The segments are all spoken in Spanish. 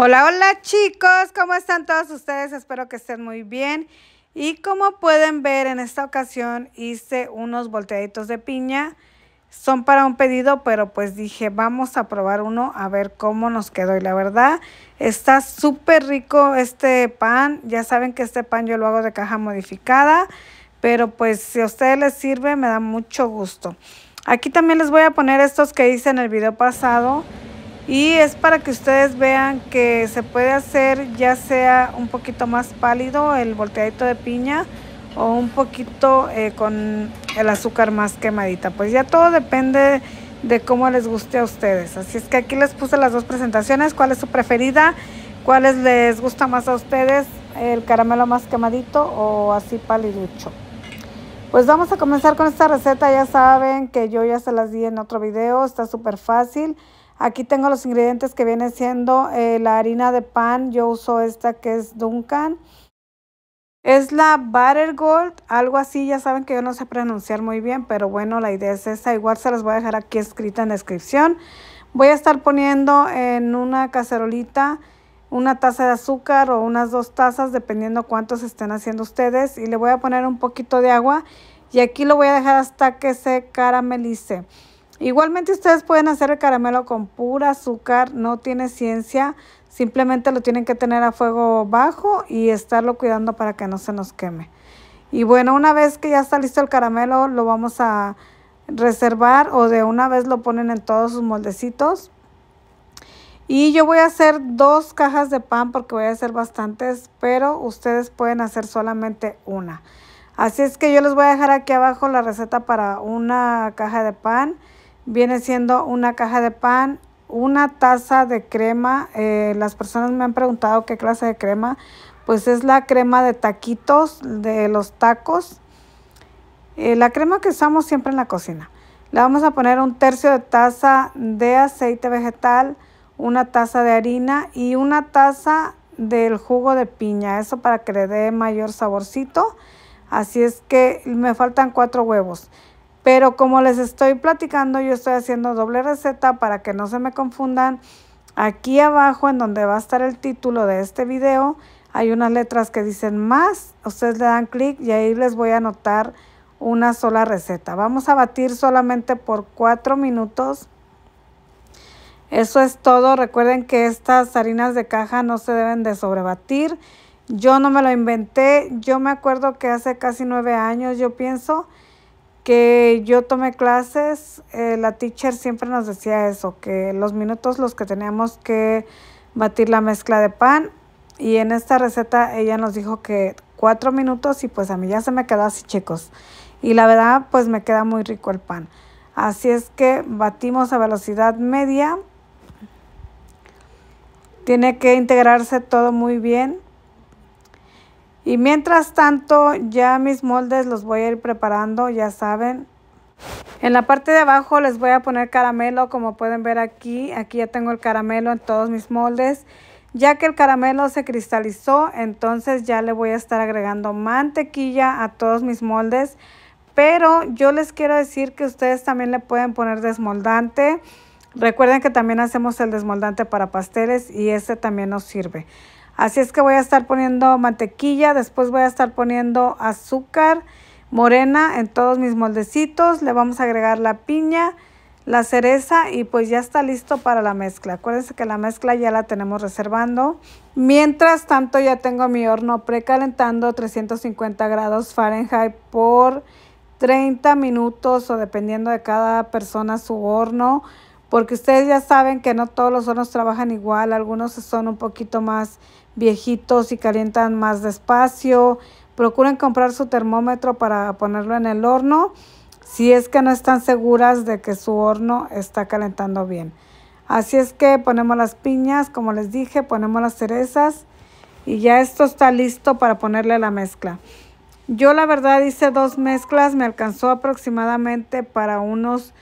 Hola, hola chicos, ¿cómo están todos ustedes? Espero que estén muy bien. Y como pueden ver, en esta ocasión hice unos volteaditos de piña. Son para un pedido, pero pues dije, vamos a probar uno a ver cómo nos quedó. Y la verdad, está súper rico este pan. Ya saben que este pan yo lo hago de caja modificada, pero pues si a ustedes les sirve, me da mucho gusto. Aquí también les voy a poner estos que hice en el video pasado y es para que ustedes vean que se puede hacer ya sea un poquito más pálido el volteadito de piña o un poquito eh, con el azúcar más quemadita. Pues ya todo depende de cómo les guste a ustedes. Así es que aquí les puse las dos presentaciones, cuál es su preferida, cuáles les gusta más a ustedes, el caramelo más quemadito o así paliducho. Pues vamos a comenzar con esta receta, ya saben que yo ya se las di en otro video, está súper fácil. Aquí tengo los ingredientes que viene siendo eh, la harina de pan. Yo uso esta que es Duncan. Es la Butter Gold, algo así. Ya saben que yo no sé pronunciar muy bien, pero bueno, la idea es esa. Igual se las voy a dejar aquí escrita en la descripción. Voy a estar poniendo en una cacerolita una taza de azúcar o unas dos tazas, dependiendo cuántos estén haciendo ustedes. Y le voy a poner un poquito de agua. Y aquí lo voy a dejar hasta que se caramelice. Igualmente ustedes pueden hacer el caramelo con pura azúcar, no tiene ciencia, simplemente lo tienen que tener a fuego bajo y estarlo cuidando para que no se nos queme. Y bueno, una vez que ya está listo el caramelo, lo vamos a reservar o de una vez lo ponen en todos sus moldecitos. Y yo voy a hacer dos cajas de pan porque voy a hacer bastantes, pero ustedes pueden hacer solamente una. Así es que yo les voy a dejar aquí abajo la receta para una caja de pan. Viene siendo una caja de pan, una taza de crema. Eh, las personas me han preguntado qué clase de crema. Pues es la crema de taquitos, de los tacos. Eh, la crema que usamos siempre en la cocina. Le vamos a poner un tercio de taza de aceite vegetal, una taza de harina y una taza del jugo de piña. Eso para que le dé mayor saborcito. Así es que me faltan cuatro huevos. Pero como les estoy platicando, yo estoy haciendo doble receta para que no se me confundan. Aquí abajo, en donde va a estar el título de este video, hay unas letras que dicen más. Ustedes le dan clic y ahí les voy a anotar una sola receta. Vamos a batir solamente por 4 minutos. Eso es todo. Recuerden que estas harinas de caja no se deben de sobrebatir. Yo no me lo inventé. Yo me acuerdo que hace casi nueve años, yo pienso, que yo tomé clases, eh, la teacher siempre nos decía eso, que los minutos los que teníamos que batir la mezcla de pan y en esta receta ella nos dijo que cuatro minutos y pues a mí ya se me quedó así chicos. Y la verdad pues me queda muy rico el pan. Así es que batimos a velocidad media. Tiene que integrarse todo muy bien. Y mientras tanto, ya mis moldes los voy a ir preparando, ya saben. En la parte de abajo les voy a poner caramelo, como pueden ver aquí. Aquí ya tengo el caramelo en todos mis moldes. Ya que el caramelo se cristalizó, entonces ya le voy a estar agregando mantequilla a todos mis moldes. Pero yo les quiero decir que ustedes también le pueden poner desmoldante. Recuerden que también hacemos el desmoldante para pasteles y este también nos sirve. Así es que voy a estar poniendo mantequilla, después voy a estar poniendo azúcar morena en todos mis moldecitos. Le vamos a agregar la piña, la cereza y pues ya está listo para la mezcla. Acuérdense que la mezcla ya la tenemos reservando. Mientras tanto ya tengo mi horno precalentando 350 grados Fahrenheit por 30 minutos o dependiendo de cada persona su horno. Porque ustedes ya saben que no todos los hornos trabajan igual, algunos son un poquito más viejitos y calientan más despacio. Procuren comprar su termómetro para ponerlo en el horno si es que no están seguras de que su horno está calentando bien. Así es que ponemos las piñas, como les dije, ponemos las cerezas y ya esto está listo para ponerle la mezcla. Yo la verdad hice dos mezclas, me alcanzó aproximadamente para unos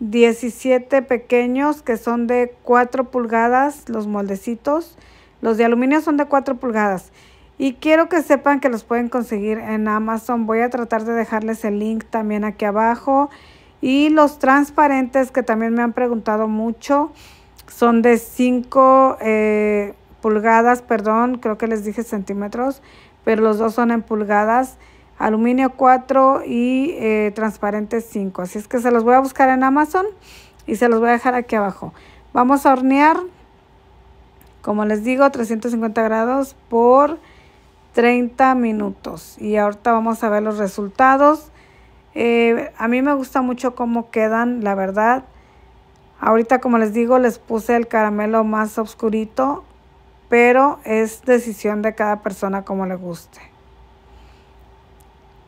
17 pequeños que son de 4 pulgadas los moldecitos. Los de aluminio son de 4 pulgadas. Y quiero que sepan que los pueden conseguir en Amazon. Voy a tratar de dejarles el link también aquí abajo. Y los transparentes que también me han preguntado mucho son de 5 eh, pulgadas, perdón, creo que les dije centímetros, pero los dos son en pulgadas. Aluminio 4 y eh, transparente transparentes 5. Así es que se los voy a buscar en Amazon y se los voy a dejar aquí abajo. Vamos a hornear como les digo, 350 grados por 30 minutos. Y ahorita vamos a ver los resultados. Eh, a mí me gusta mucho cómo quedan, la verdad. Ahorita, como les digo, les puse el caramelo más oscurito, pero es decisión de cada persona como le guste.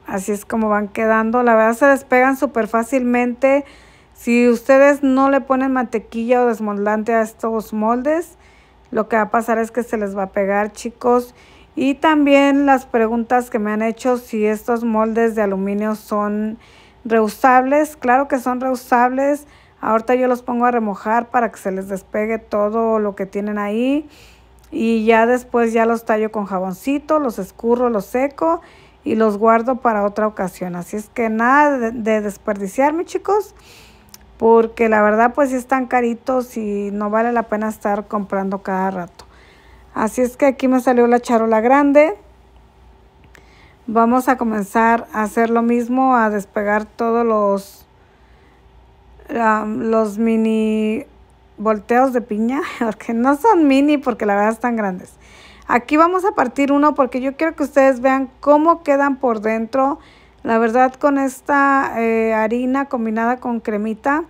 Así es como van quedando. La verdad se despegan súper fácilmente. Si ustedes no le ponen mantequilla o desmoldante a estos moldes, lo que va a pasar es que se les va a pegar, chicos. Y también las preguntas que me han hecho si estos moldes de aluminio son reusables. Claro que son reusables. Ahorita yo los pongo a remojar para que se les despegue todo lo que tienen ahí. Y ya después ya los tallo con jaboncito, los escurro, los seco y los guardo para otra ocasión. Así es que nada de desperdiciar, mis chicos porque la verdad pues sí están caritos y no vale la pena estar comprando cada rato. Así es que aquí me salió la charola grande. Vamos a comenzar a hacer lo mismo, a despegar todos los, los mini volteos de piña, Que no son mini, porque la verdad están grandes. Aquí vamos a partir uno porque yo quiero que ustedes vean cómo quedan por dentro. La verdad con esta eh, harina combinada con cremita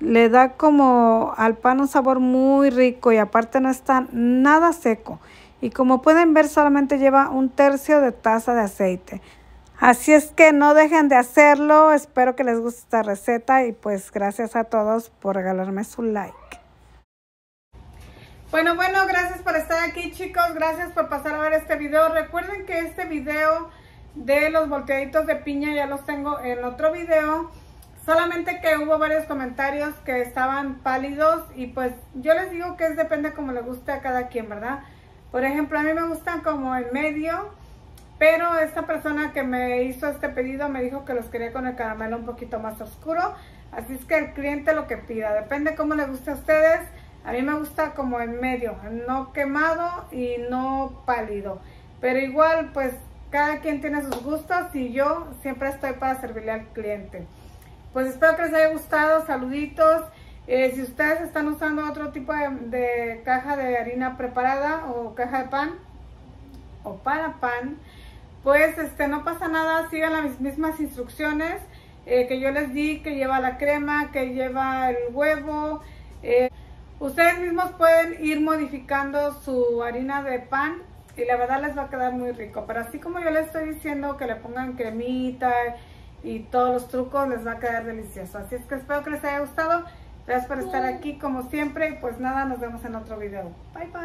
le da como al pan un sabor muy rico y aparte no está nada seco. Y como pueden ver solamente lleva un tercio de taza de aceite. Así es que no dejen de hacerlo. Espero que les guste esta receta y pues gracias a todos por regalarme su like. Bueno, bueno, gracias por estar aquí chicos. Gracias por pasar a ver este video. Recuerden que este video de los volteaditos de piña ya los tengo en otro video. Solamente que hubo varios comentarios que estaban pálidos y pues yo les digo que es depende como le guste a cada quien, ¿verdad? Por ejemplo, a mí me gustan como en medio, pero esta persona que me hizo este pedido me dijo que los quería con el caramelo un poquito más oscuro. Así es que el cliente lo que pida, depende cómo le guste a ustedes. A mí me gusta como en medio, no quemado y no pálido. Pero igual, pues cada quien tiene sus gustos y yo siempre estoy para servirle al cliente. Pues espero que les haya gustado, saluditos. Eh, si ustedes están usando otro tipo de, caja de harina preparada o caja de pan o para pan, pues este, no pasa nada, sigan las mismas instrucciones eh, que yo les di, que lleva la crema, que lleva el huevo. Eh, ustedes mismos pueden ir modificando su harina de pan y la verdad les va a quedar muy rico. Pero así como yo les estoy diciendo que le pongan cremita y todos los trucos, les va a quedar delicioso. Así es que espero que les haya gustado. Gracias por estar aquí como siempre. Pues nada, nos vemos en otro video. Bye, bye.